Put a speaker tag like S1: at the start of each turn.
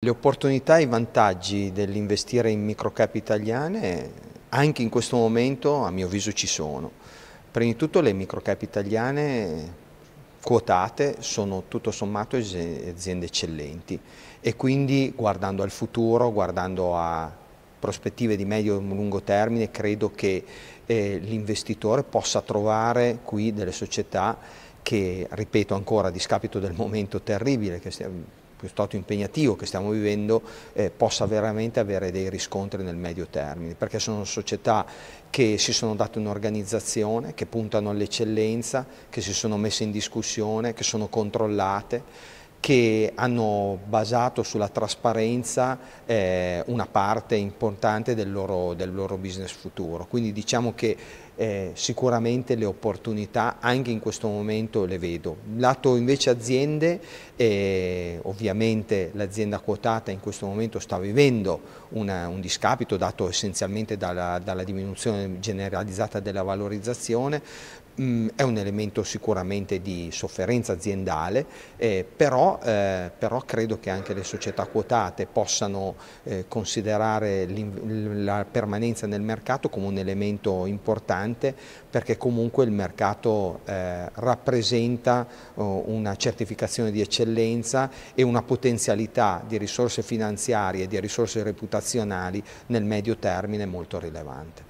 S1: Le opportunità e i vantaggi dell'investire in microcap italiane anche in questo momento a mio avviso ci sono. Prima di tutto le microcap italiane quotate sono tutto sommato aziende eccellenti e quindi guardando al futuro, guardando a prospettive di medio e lungo termine credo che eh, l'investitore possa trovare qui delle società che, ripeto ancora, a discapito del momento terribile che stiamo piuttosto impegnativo che stiamo vivendo eh, possa veramente avere dei riscontri nel medio termine, perché sono società che si sono date un'organizzazione, che puntano all'eccellenza, che si sono messe in discussione, che sono controllate che hanno basato sulla trasparenza eh, una parte importante del loro, del loro business futuro. Quindi diciamo che eh, sicuramente le opportunità anche in questo momento le vedo. Lato invece aziende, eh, ovviamente l'azienda quotata in questo momento sta vivendo una, un discapito dato essenzialmente dalla, dalla diminuzione generalizzata della valorizzazione, Mm, è un elemento sicuramente di sofferenza aziendale, eh, però, eh, però, credo che anche le società quotate possano eh, considerare la permanenza nel mercato come un elemento importante importante perché comunque il mercato eh, rappresenta oh, una certificazione di eccellenza e una potenzialità di risorse finanziarie e di risorse reputazionali nel medio termine molto rilevante.